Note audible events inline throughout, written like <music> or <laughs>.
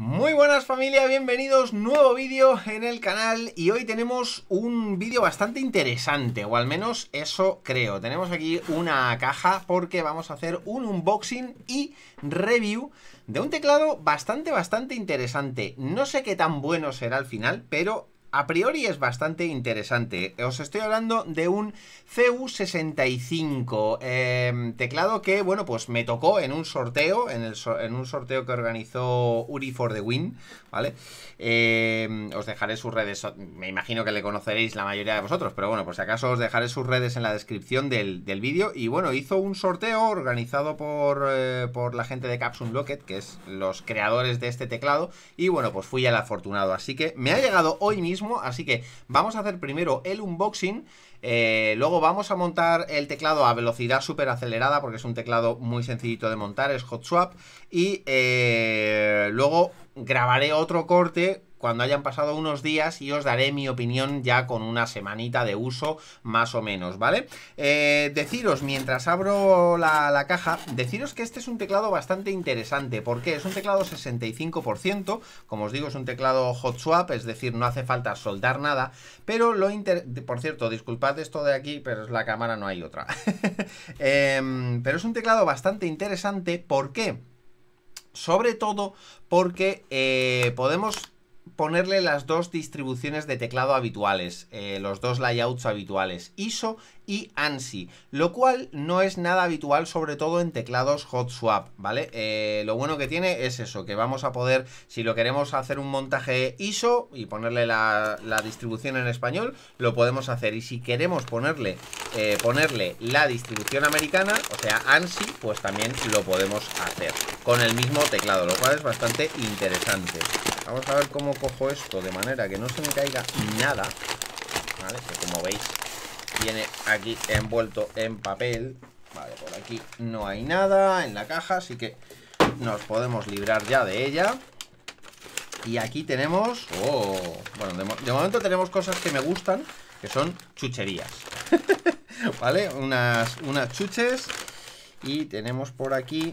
Muy buenas familia, bienvenidos, nuevo vídeo en el canal y hoy tenemos un vídeo bastante interesante, o al menos eso creo. Tenemos aquí una caja porque vamos a hacer un unboxing y review de un teclado bastante, bastante interesante. No sé qué tan bueno será al final, pero a priori es bastante interesante. Os estoy hablando de un CU65, em, teclado que, bueno, pues me tocó en un sorteo, en, un sorteo que organizó Uri for the Win, ¿vale? Em, os dejaré sus redes, me imagino que le conoceréis la mayoría de vosotros, pero bueno, por si acaso os dejaré sus redes en la descripción del, vídeo. Y bueno, hizo un sorteo organizado por, eh, la gente de Capsule Locket, que es los creadores de este teclado, y bueno, pues fui el afortunado. Así que me ha llegado hoy mismo así que vamos a hacer primero el unboxing, eh, luego vamos a montar el teclado a velocidad súper acelerada, porque es un teclado muy sencillito de montar, es hot swap, y eh, luego grabaré otro corte cuando hayan pasado unos días y os daré mi opinión ya con una semanita de uso más o menos, ¿vale? Eh, deciros, mientras abro la, caja, deciros que este es un teclado bastante interesante, porque es un teclado 65%, como os digo es un teclado hot swap, es decir, no hace falta soldar nada, pero lo inter... Por cierto, disculpad esto de aquí, pero es la cámara, no hay otra. <laughs> Em, pero es un teclado bastante interesante, ¿por qué? Sobre todo porque eh, podemos ponerle las dos distribuciones de teclado habituales, eh, los dos layouts habituales, ISO y ANSI, lo cual no es nada habitual, sobre todo en teclados hot swap, ¿vale? Eh, lo bueno que tiene es eso, que vamos a poder, si lo queremos hacer un montaje ISO y ponerle la, distribución en español, lo podemos hacer. Y si queremos ponerle, eh, ponerle la distribución americana, o sea, ANSI, pues también lo podemos hacer con el mismo teclado, lo cual es bastante interesante. Vamos a ver cómo cojo esto de manera que no se me caiga nada. como veis, viene aquí envuelto en papel. Vale, por aquí no hay nada en la caja, así que nos podemos librar ya de ella. Y aquí tenemos... Oh, bueno, de, momento tenemos cosas que me gustan, que son chucherías. <laughs> ¿Vale? Unas, unas chuches. Y tenemos por aquí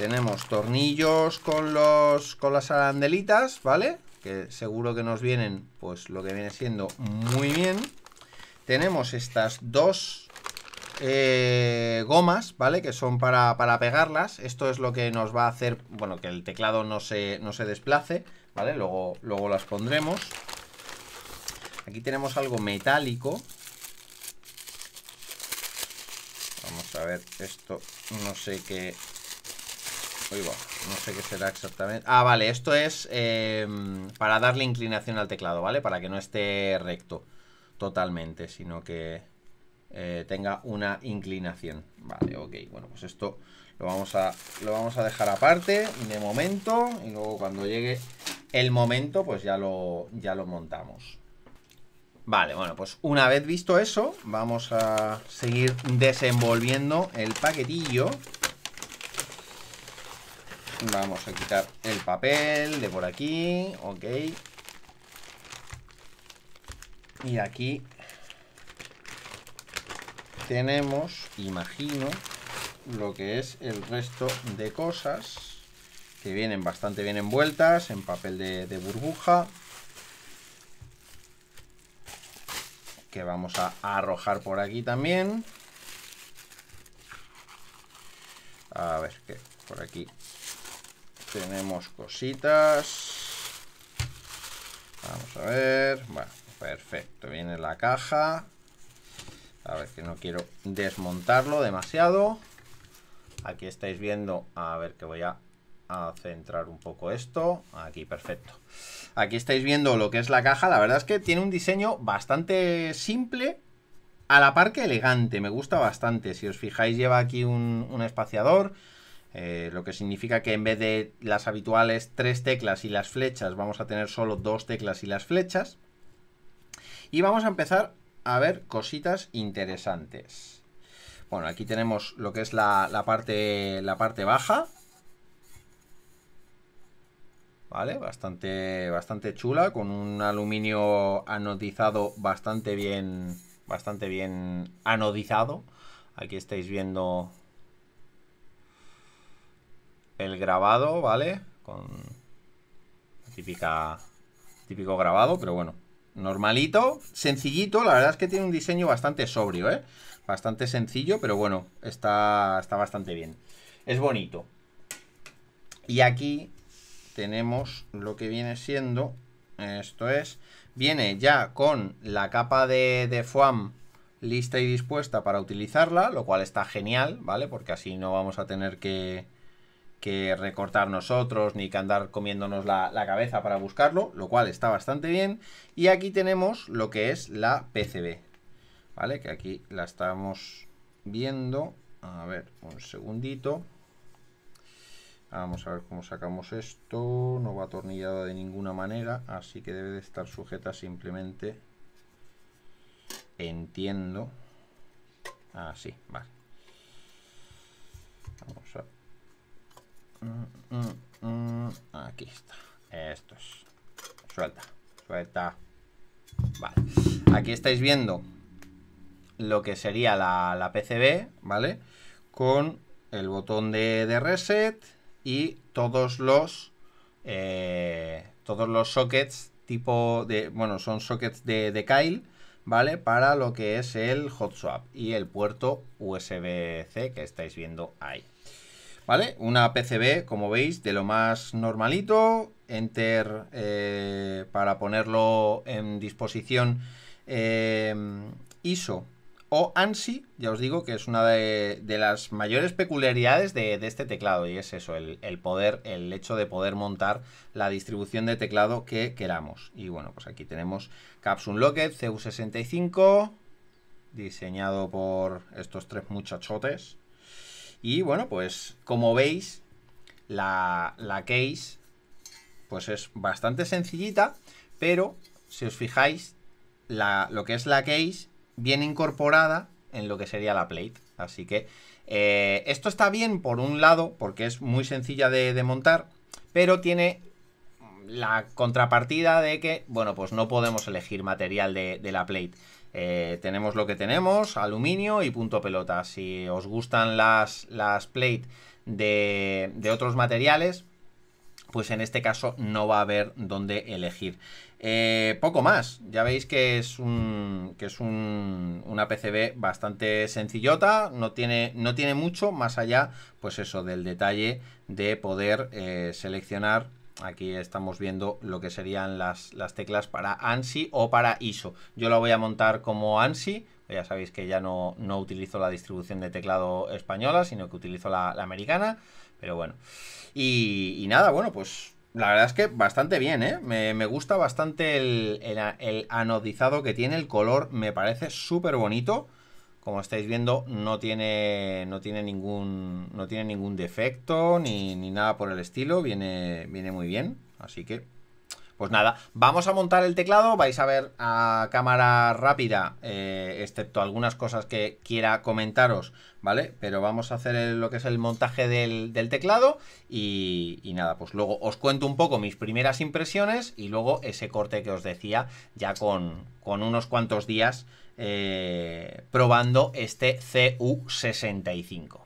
tenemos tornillos con los con las arandelitas, ¿vale? Que seguro que nos vienen, pues lo que viene siendo muy bien. Tenemos estas dos eh, gomas, ¿vale? Que son para, para, pegarlas. Esto es lo que nos va a hacer, bueno, que el teclado no se, no se desplace, ¿vale? Luego, luego las pondremos. Aquí tenemos algo metálico. Vamos a ver, esto no sé qué, no sé qué será exactamente. Ah, vale, esto es em, para darle inclinación al teclado, ¿vale? Para que no esté recto totalmente, sino que eh, tenga una inclinación. Vale, ok. Bueno, pues esto lo vamos, a, lo vamos a dejar aparte de momento. Y luego cuando llegue el momento, pues ya lo, ya lo montamos. Vale, bueno, pues una vez visto eso, vamos a seguir desenvolviendo el paquetillo. Vamos a quitar el papel de por aquí. Ok. Y aquí tenemos, imagino, lo que es el resto de cosas que vienen bastante bien envueltas en papel de, burbuja. Que vamos a arrojar por aquí también. A ver, qué por aquí tenemos cositas. Vamos a ver. Bueno, perfecto. Viene la caja. A ver, que no quiero desmontarlo demasiado. Aquí estáis viendo. A ver, que voy a, centrar un poco esto. Aquí, perfecto. Aquí estáis viendo lo que es la caja. La verdad es que tiene un diseño bastante simple, a la par que elegante, me gusta bastante. Si os fijáis, lleva aquí un, un espaciador. Eh, lo que significa que en vez de las habituales tres teclas y las flechas, vamos a tener solo dos teclas y las flechas. Y vamos a empezar a ver cositas interesantes. Bueno, aquí tenemos lo que es la, parte, la parte baja. ¿Vale? Bastante, bastante chula, con un aluminio anodizado bastante bien, bastante bien anodizado. Aquí estáis viendo el grabado, ¿vale? Con típica típico grabado, pero bueno, normalito, sencillito, la verdad es que tiene un diseño bastante sobrio, ¿eh? Bastante sencillo, pero bueno, está, está bastante bien. Es bonito. Y aquí tenemos lo que viene siendo, esto es, viene ya con la capa de, de foam lista y dispuesta para utilizarla, lo cual está genial, ¿vale? Porque así no vamos a tener que que recortar nosotros ni que andar comiéndonos la, cabeza para buscarlo, lo cual está bastante bien. Y aquí tenemos lo que es la PCB, ¿vale? Que aquí la estamos viendo. A ver, un segundito. Vamos a ver cómo sacamos esto. No va atornillada de ninguna manera, así que debe de estar sujeta simplemente. Entiendo. Así, ah, vale. Vamos a Mm, mm, mm, aquí está. Esto es. Suelta, suelta. Vale. Aquí estáis viendo lo que sería la, PCB, ¿vale? Con el botón de, reset y todos los eh, todos los sockets tipo de bueno son sockets de, de Kyle vale para lo que es el hot swap y el puerto USB-C que estáis viendo ahí ¿Vale? Una PCB, como veis, de lo más normalito. Enter eh, para ponerlo en disposición eh, ISO o ANSI. Ya os digo que es una de, las mayores peculiaridades de, este teclado. Y es eso, el, poder, el hecho de poder montar la distribución de teclado que queramos. Y bueno, pues aquí tenemos Capsule Locket, CU65, diseñado por estos tres muchachotes. Y bueno, pues como veis, la, case pues es bastante sencillita, pero si os fijáis, lo que es la case viene incorporada en lo que sería la plate. Así que eh, esto está bien por un lado, porque es muy sencilla de, montar, pero tiene la contrapartida de que, bueno, pues no podemos elegir material de, de la plate. Eh, tenemos lo que tenemos, aluminio y punto pelota. Si os gustan las, las plate de, otros materiales, pues en este caso no va a haber dónde elegir. Eh, poco más, ya veis que es, un, que es un, una PCB bastante sencillota, no tiene, no tiene mucho más allá, pues eso, del detalle de poder eh, seleccionar aquí estamos viendo lo que serían las, teclas para ANSI o para ISO. Yo la voy a montar como ANSI, ya sabéis que ya no, utilizo la distribución de teclado española, sino que utilizo la, americana, pero bueno. Y, nada, bueno, pues la verdad es que bastante bien, ¿eh? Me, gusta bastante el, el anodizado que tiene, el color me parece súper bonito como estáis viendo, no tiene, no tiene, ningún, no tiene ningún defecto ni, nada por el estilo. Viene, viene muy bien. Así que, pues nada, vamos a montar el teclado. Vais a ver a cámara rápida, eh, excepto algunas cosas que quiera comentaros, ¿vale? Pero vamos a hacer lo que es el montaje del, teclado. Y, nada, pues luego os cuento un poco mis primeras impresiones y luego ese corte que os decía ya con, con unos cuantos días. Eh, probando este CU65.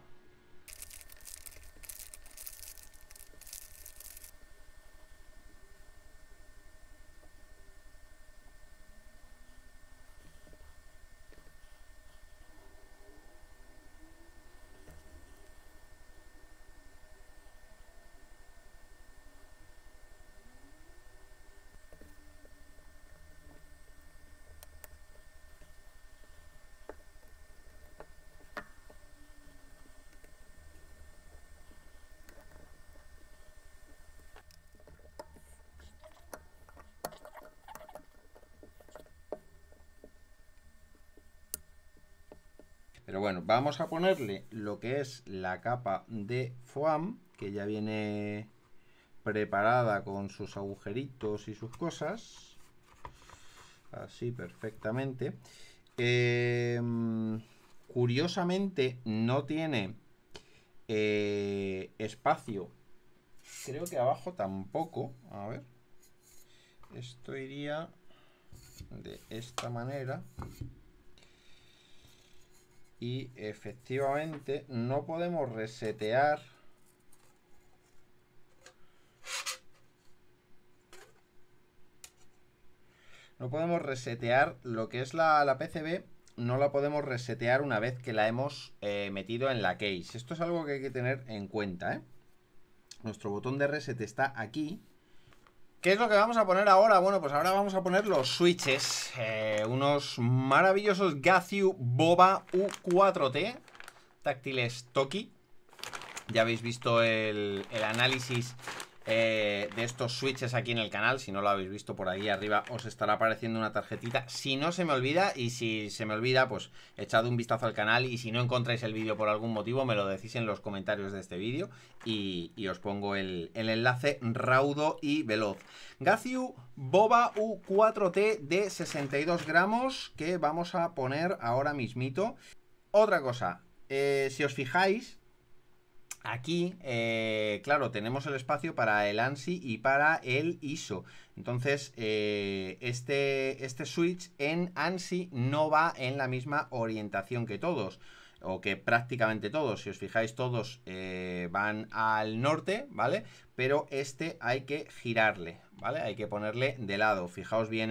Pero bueno, vamos a ponerle lo que es la capa de foam, que ya viene preparada con sus agujeritos y sus cosas. Así perfectamente. Em, curiosamente no tiene eh, espacio. Creo que abajo tampoco. A ver. Esto iría de esta manera. Y efectivamente no podemos resetear no podemos resetear lo que es la, PCB, no la podemos resetear una vez que la hemos eh, metido en la case. Esto es algo que hay que tener en cuenta. ¿eh? Nuestro botón de reset está aquí ¿Qué es lo que vamos a poner ahora? Bueno, pues ahora vamos a poner los switches. Eh, unos maravillosos Gaziu Boba U4T táctiles Toki. Ya habéis visto el análisis eh, de estos switches aquí en el canal. Si no lo habéis visto por ahí arriba, os estará apareciendo una tarjetita. Si no se me olvida, y si se me olvida, pues echad un vistazo al canal. Y si no encontráis el vídeo por algún motivo, me lo decís en los comentarios de este vídeo. Y, os pongo el, enlace raudo y veloz. Gaciu Boba U4T de 62 gramos que vamos a poner ahora mismito. Otra cosa, eh, si os fijáis, Aquí, eh, claro, tenemos el espacio para el ANSI y para el ISO. Entonces, eh, este, este switch en ANSI no va en la misma orientación que todos o que prácticamente todos, si os fijáis todos, eh, van al norte, ¿vale? Pero este hay que girarle, ¿vale? Hay que ponerle de lado. Fijaos bien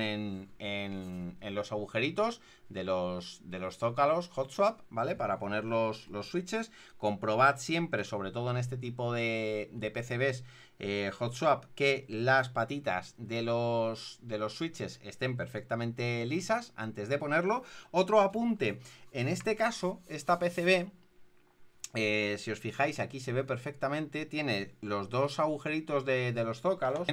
en, los agujeritos de los, de los zócalos hot swap, ¿vale? Para poner los, switches. Comprobad siempre, sobre todo en este tipo de PCBs, eh, hot swap que las patitas de los, de los switches estén perfectamente lisas antes de ponerlo. Otro apunte, en este caso, esta PCB eh, si os fijáis, aquí se ve perfectamente, tiene los dos agujeritos de, los zócalos.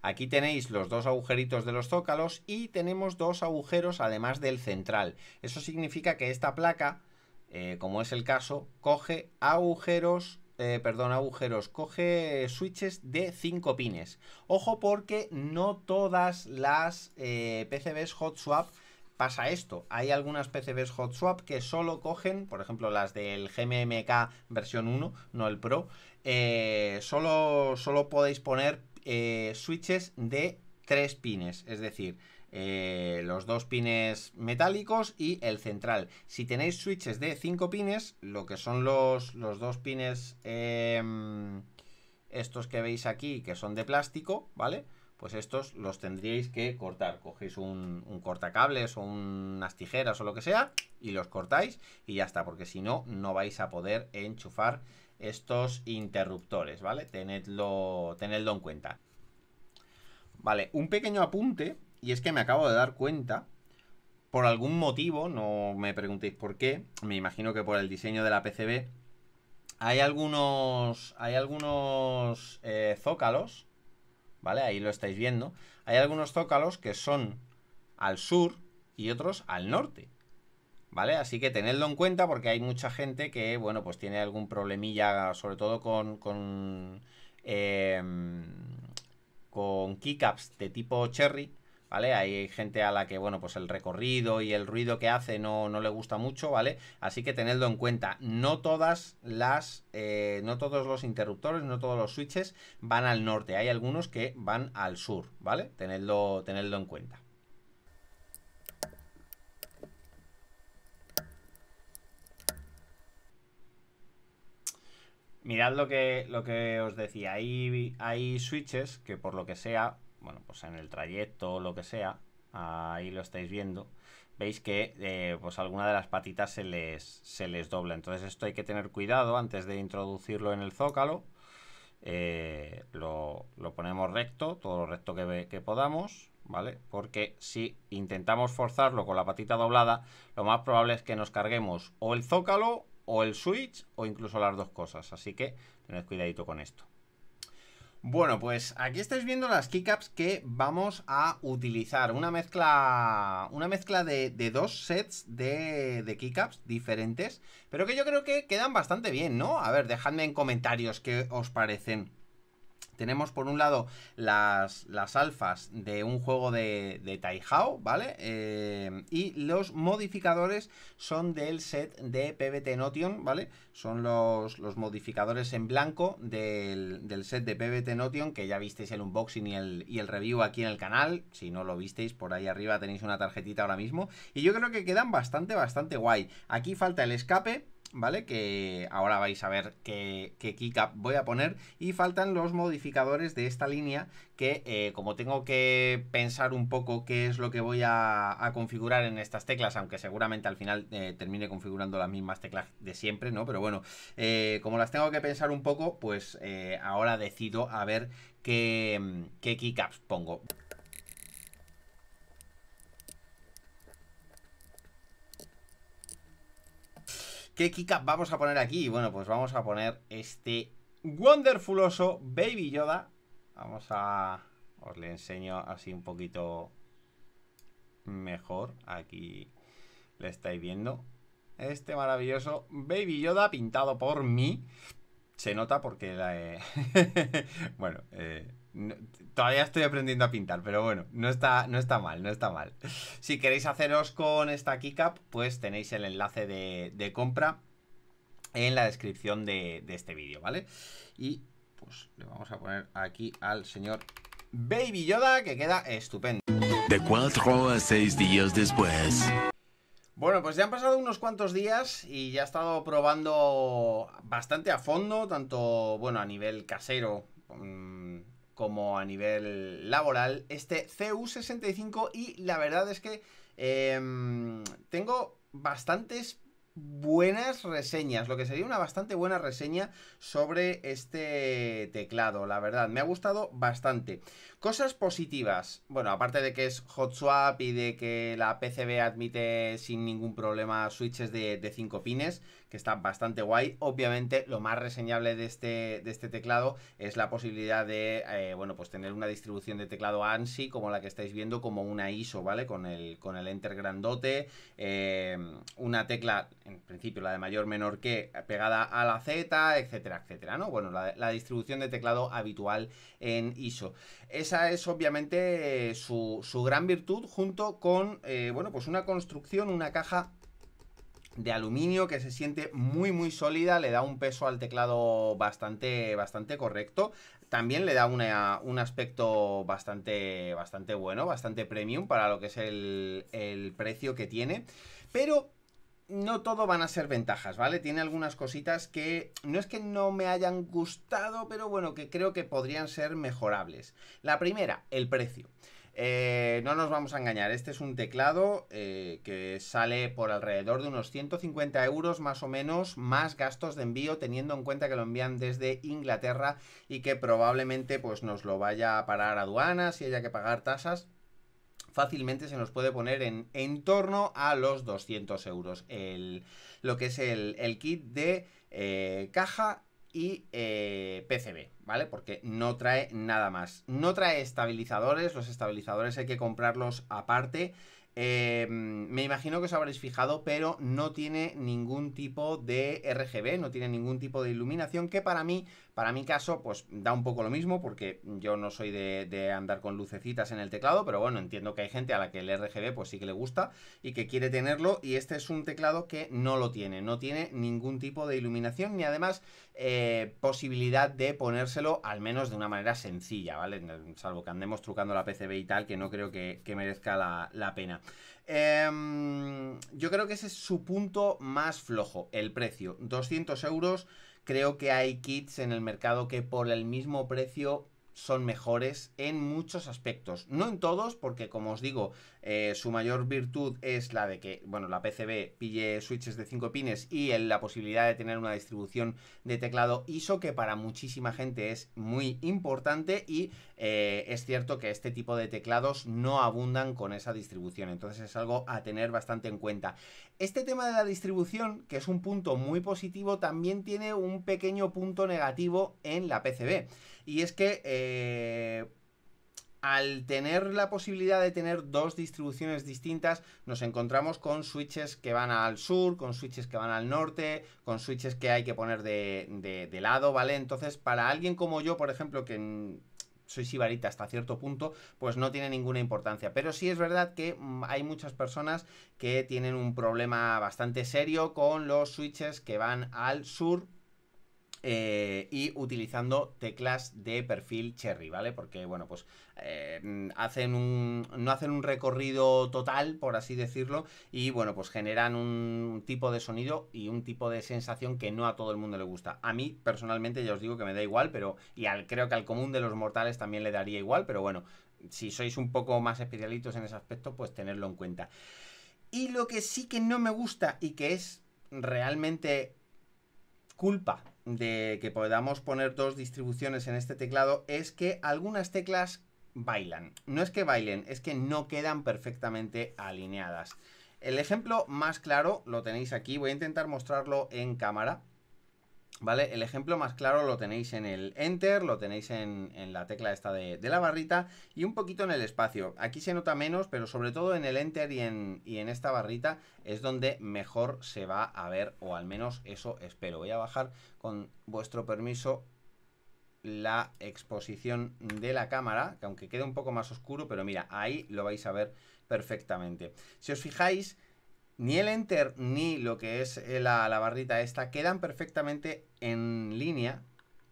Aquí tenéis los dos agujeritos de los zócalos y tenemos dos agujeros además del central. Eso significa que esta placa, eh, como es el caso, coge agujeros eh, perdón, agujeros, coge switches de 5 pines. Ojo porque no todas las eh, PCBs hot swap pasa esto. Hay algunas PCBs hot swap que solo cogen, por ejemplo las del GMMK versión 1, no el Pro, eh, solo, solo podéis poner switches de 3 pines, es decir, eh, los dos pines metálicos y el central. Si tenéis switches de 5 pines, lo que son los, dos pines em, estos que veis aquí, que son de plástico, ¿vale? Pues estos los tendríais que cortar. Cogéis un, un cortacables o unas tijeras o lo que sea y los cortáis y ya está, porque si no, no vais a poder enchufar estos interruptores, ¿vale? Tenedlo, tenedlo en cuenta. Vale, un pequeño apunte y es que me acabo de dar cuenta, por algún motivo, no me preguntéis por qué, me imagino que por el diseño de la PCB, hay algunos, hay algunos eh, zócalos, ¿vale? Ahí lo estáis viendo. Hay algunos zócalos que son al sur y otros al norte. ¿Vale? Así que tenedlo en cuenta porque hay mucha gente que, bueno, pues tiene algún problemilla, sobre todo con, con eh, con keycaps de tipo cherry ¿vale? Hay gente a la que, bueno, pues el recorrido y el ruido que hace no, le gusta mucho, ¿vale? Así que tenedlo en cuenta. No todas las, eh, no todos los interruptores, no todos los switches van al norte. Hay algunos que van al sur, ¿vale? Tenedlo, en cuenta. Mirad lo que, lo que os decía, hay, hay switches que por lo que sea bueno, pues en el trayecto o lo que sea, ahí lo estáis viendo, veis que eh, pues alguna de las patitas se les, se les dobla. Entonces esto hay que tener cuidado antes de introducirlo en el zócalo. Eh, lo, ponemos recto, todo lo recto que, que podamos, ¿vale? Porque si intentamos forzarlo con la patita doblada, lo más probable es que nos carguemos o el zócalo o el switch o incluso las dos cosas. Así que tened cuidadito con esto. Bueno, pues aquí estáis viendo las keycaps que vamos a utilizar. Una mezcla, una mezcla de, dos sets de, de keycaps diferentes, pero que yo creo que quedan bastante bien, ¿no? A ver, dejadme en comentarios qué os parecen. Tenemos por un lado las, las alfas de un juego de, Taihao, ¿vale? Eh, y los modificadores son del set de PBT Notion, ¿vale? Son los, los modificadores en blanco del, set de PBT Notion, que ya visteis el unboxing y y el review aquí en el canal. Si no lo visteis, por ahí arriba tenéis una tarjetita ahora mismo. Y yo creo que quedan bastante, bastante guay. Aquí falta el escape, ¿vale? Que ahora vais a ver qué, qué keycap voy a poner. Y faltan los modificadores de esta línea que, eh, como tengo que pensar un poco qué es lo que voy a, configurar en estas teclas, aunque seguramente al final eh, termine configurando las mismas teclas de siempre, ¿no? Pero bueno, eh, como las tengo que pensar un poco, pues ahora decido a ver qué, qué keycaps pongo. ¿Qué kickup vamos a poner aquí? Bueno, pues vamos a poner este wonderfuloso Baby Yoda. Vamos a... Os le enseño así un poquito mejor. Aquí le estáis viendo. Este maravilloso Baby Yoda pintado por mí. Se nota porque la... <laughs> bueno, eh todavía estoy aprendiendo a pintar, pero bueno, no está, no está mal, no está mal. Si queréis haceros con esta keycap, pues tenéis el enlace de, compra en la descripción de, este vídeo, ¿vale? Y pues le vamos a poner aquí al señor Baby Yoda, que queda estupendo. De 4 a 6 días después. Bueno, pues ya han pasado unos cuantos días y ya he estado probando bastante a fondo, tanto, bueno, a nivel casero, como a nivel laboral, este CU65 y la verdad es que em, tengo bastantes buenas reseñas, lo que sería una bastante buena reseña sobre este teclado, la verdad, me ha gustado bastante. Cosas positivas. Bueno, aparte de que es hot swap y de que la PCB admite sin ningún problema switches de, 5 pines, que está bastante guay. Obviamente, lo más reseñable de este, de este teclado es la posibilidad de, eh, bueno, pues tener una distribución de teclado ANSI como la que estáis viendo, como una ISO, ¿vale? Con el, con el Enter grandote, eh, una tecla, en principio la de mayor menor que, pegada a la Z, etcétera, etcétera, ¿no? Bueno, la, la distribución de teclado habitual en ISO. Esa es obviamente eh, su, gran virtud junto con, eh, bueno, pues una construcción, una caja de aluminio que se siente muy muy sólida, le da un peso al teclado bastante, bastante correcto, también le da un aspecto bastante, bastante bueno, bastante premium para lo que es el, el precio que tiene, pero no todo van a ser ventajas, ¿vale? Tiene algunas cositas que no es que no me hayan gustado, pero bueno, que creo que podrían ser mejorables. La primera, el precio. Eh, no nos vamos a engañar, este es un teclado eh, que sale por alrededor de unos 150 euros más o menos, más gastos de envío, teniendo en cuenta que lo envían desde Inglaterra y que probablemente pues nos lo vaya a parar aduanas y haya que pagar tasas fácilmente se nos puede poner en, en torno a los 200 euros. El, lo que es el, kit de eh, caja y eh, PCB, ¿vale? Porque no trae nada más. No trae estabilizadores, los estabilizadores hay que comprarlos aparte. Em, me imagino que os habréis fijado, pero no tiene ningún tipo de RGB, no tiene ningún tipo de iluminación, que para mí para mi caso, pues da un poco lo mismo porque yo no soy de, andar con lucecitas en el teclado, pero bueno, entiendo que hay gente a la que el RGB pues sí que le gusta y que quiere tenerlo y este es un teclado que no lo tiene, no tiene ningún tipo de iluminación ni además eh, posibilidad de ponérselo al menos de una manera sencilla, ¿vale? Salvo que andemos trucando la PCB y tal, que no creo que, merezca la pena. Em, yo creo que ese es su punto más flojo, el precio. 200 euros, creo que hay kits en el mercado que por el mismo precio son mejores en muchos aspectos. No en todos, porque como os digo, eh, su mayor virtud es la de que, bueno, la PCB pille switches de 5 pines y la posibilidad de tener una distribución de teclado ISO, que para muchísima gente es muy importante y eh, es cierto que este tipo de teclados no abundan con esa distribución, entonces es algo a tener bastante en cuenta. Este tema de la distribución, que es un punto muy positivo, también tiene un pequeño punto negativo en la PCB, y es que... Eh, al tener la posibilidad de tener dos distribuciones distintas, nos encontramos con switches que van al sur, con switches que van al norte, con switches que hay que poner de, lado, ¿vale? Entonces, para alguien como yo, por ejemplo, que soy sibarita hasta cierto punto, pues no tiene ninguna importancia. Pero sí es verdad que mm, hay muchas personas que tienen un problema bastante serio con los switches que van al sur eh, y utilizando teclas de perfil Cherry, ¿vale? Porque, bueno, pues eh, hacen no hacen un recorrido total, por así decirlo, y, bueno, pues generan un tipo de sonido y un tipo de sensación que no a todo el mundo le gusta. A mí, personalmente, ya os digo que me da igual, pero, y al, creo que al común de los mortales también le daría igual, pero bueno, si sois un poco más especialitos en ese aspecto, pues tenerlo en cuenta. Y lo que sí que no me gusta y que es realmente culpa de que podamos poner dos distribuciones en este teclado es que algunas teclas bailan. No es que bailen, es que no quedan perfectamente alineadas. El ejemplo más claro lo tenéis aquí, voy a intentar mostrarlo en cámara. ¿Vale? El ejemplo más claro lo tenéis en el Enter, lo tenéis en, la tecla esta de, la barrita y un poquito en el espacio. Aquí se nota menos, pero sobre todo en el Enter y en, y en esta barrita es donde mejor se va a ver, o al menos eso espero. Voy a bajar con vuestro permiso la exposición de la cámara, que aunque quede un poco más oscuro, pero mira, ahí lo vais a ver perfectamente. Si os fijáis, ni el enter ni lo que es eh, la, barrita esta quedan perfectamente en línea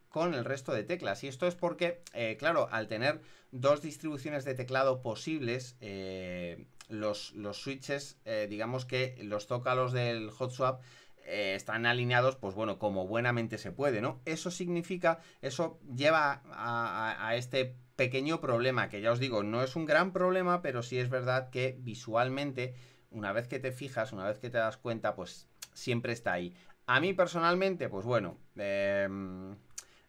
con el resto de teclas. Y esto es porque, eh, claro, al tener dos distribuciones de teclado posibles, eh, los, los, switches, digamos que los zócalos del hot swap están alineados, pues bueno, como buenamente se puede, ¿no? Eso significa, eso lleva a, a este pequeño problema, que ya os digo, no es un gran problema, pero sí es verdad que visualmente una vez que te fijas, una vez que te das cuenta, pues siempre está ahí. A mí personalmente, pues bueno, em,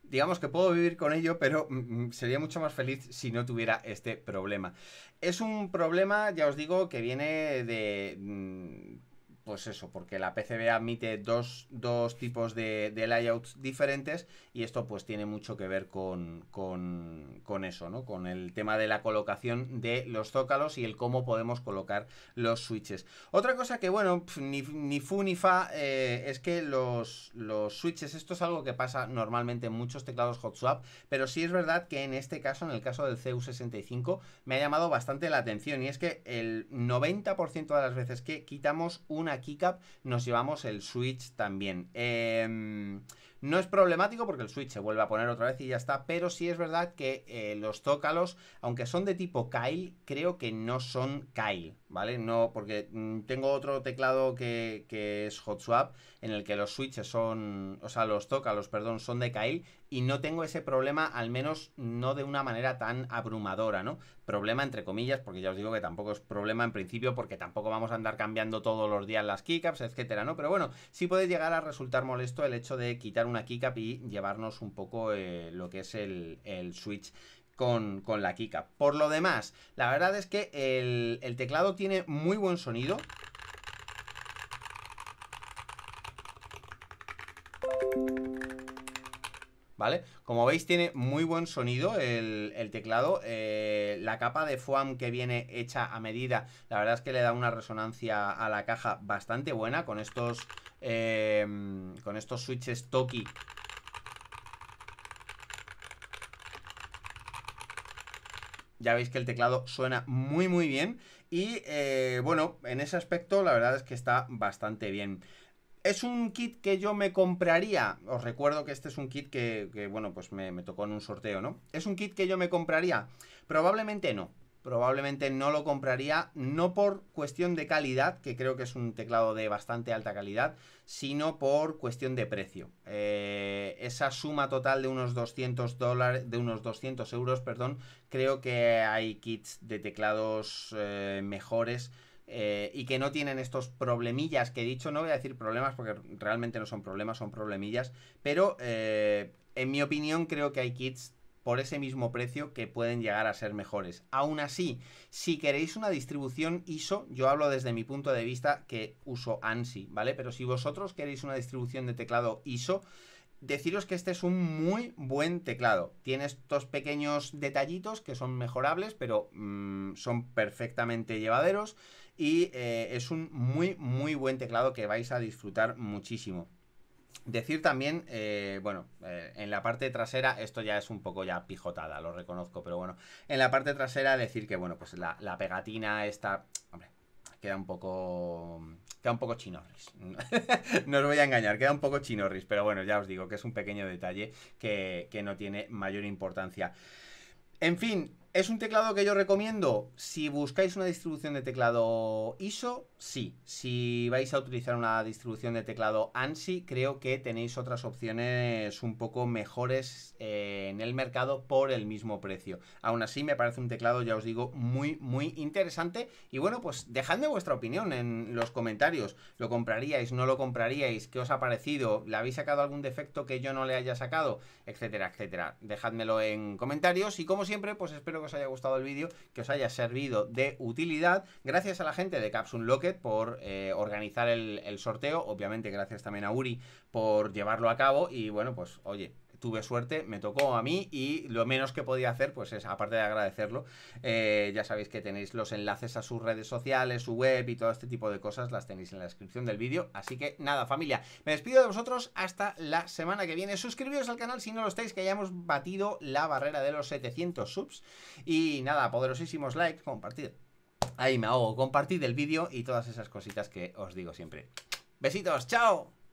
digamos que puedo vivir con ello, pero mm, mm, sería mucho más feliz si no tuviera este problema. Es un problema, ya os digo, que viene de mm, pues eso, porque la PCB admite dos, tipos de, layouts diferentes y esto pues tiene mucho que ver con, eso, ¿no? Con el tema de la colocación de los zócalos y el cómo podemos colocar los switches. Otra cosa que, bueno, ni, ni fu ni fa eh, es que los, los switches, esto es algo que pasa normalmente en muchos teclados hot swap, pero sí es verdad que en este caso, en el caso del CU65, me ha llamado bastante la atención y es que el 90% de las veces que quitamos una nos llevamos el Switch también. Em, no es problemático porque el Switch se vuelve a poner otra vez y ya está, pero sí es verdad que eh, los tócalos, aunque son de tipo Kyle, creo que no son Kyle. ¿vale? No, porque mm, tengo otro teclado que, es es Swap. en el que los switches son, o sea, los los perdón, son de Kyle, y no tengo ese problema, al menos no de una manera tan abrumadora, ¿no? Problema entre comillas, porque ya os digo que tampoco es problema en principio, porque tampoco vamos a andar cambiando todos los días las keycaps, etcétera, ¿no? Pero bueno, sí puede llegar a resultar molesto el hecho de quitar una keycap y llevarnos un poco eh, lo que es el, el switch con, la Kika. Por lo demás, la verdad es que el, teclado tiene muy buen sonido. ¿vale? Como veis tiene muy buen sonido el, teclado, eh, la capa de foam que viene hecha a medida, la verdad es que le da una resonancia a la caja bastante buena con estos, eh, con estos switches Toki ya veis que el teclado suena muy muy bien y eh, bueno, en ese aspecto la verdad es que está bastante bien. Es un kit que yo me compraría. Os recuerdo que este es un kit que, bueno, pues me tocó en un sorteo, ¿no? ¿Es un kit que yo me compraría? Probablemente no probablemente no lo compraría, no por cuestión de calidad, que creo que es un teclado de bastante alta calidad, sino por cuestión de precio. Eh, esa suma total de unos 200 dólares, de unos 200 euros, perdón, creo que hay kits de teclados eh, mejores. Eh, y que no tienen estos problemillas que he dicho, no voy a decir problemas porque realmente no son problemas, son problemillas, pero en mi opinión creo que hay kits por ese mismo precio que pueden llegar a ser mejores. Aún así, si queréis una distribución ISO, yo hablo desde mi punto de vista que uso ANSI, ¿vale? Pero si vosotros queréis una distribución de teclado ISO, deciros que este es un muy buen teclado. Tiene estos pequeños detallitos que son mejorables, pero mm, son perfectamente llevaderos. Y eh, es un muy, muy buen teclado que vais a disfrutar muchísimo. Decir también, eh, bueno, eh, en la parte trasera, esto ya es un poco ya pijotada, lo reconozco, pero bueno, en la parte trasera decir que, bueno, pues la, pegatina está, hombre, queda un poco, queda un poco chinorris, <laughs> no os voy a engañar, queda un poco chinorris, pero bueno, ya os digo que es un pequeño detalle que, que no tiene mayor importancia. En fin, es un teclado que yo recomiendo si buscáis una distribución de teclado ISO, sí. Si vais a utilizar una distribución de teclado ANSI, creo que tenéis otras opciones un poco mejores eh, en el mercado por el mismo precio. Aún así, me parece un teclado, ya os digo, muy, muy interesante. Y bueno, pues dejadme vuestra opinión en los comentarios. ¿Lo compraríais? ¿No lo compraríais? ¿Qué os ha parecido? ¿Le habéis sacado algún defecto que yo no le haya sacado? Etcétera, etcétera. Dejádmelo en comentarios. Y como siempre, pues espero que os haya gustado el vídeo, que os haya servido de utilidad. Gracias a la gente de Capsule Locket por eh, organizar el, sorteo, obviamente gracias también a Uri por llevarlo a cabo y bueno, pues oye, tuve suerte, me tocó a mí y lo menos que podía hacer, pues es, aparte de agradecerlo, eh, ya sabéis que tenéis los enlaces a sus redes sociales, su web y todo este tipo de cosas, las tenéis en la descripción del vídeo. Así que nada, familia, me despido de vosotros hasta la semana que viene. Suscribiros al canal si no lo estáis, que hayamos batido la barrera de los 700 subs. Y nada, poderosísimos likes, compartir Ahí me ahogo. Compartid el vídeo y todas esas cositas que os digo siempre. Besitos, chao.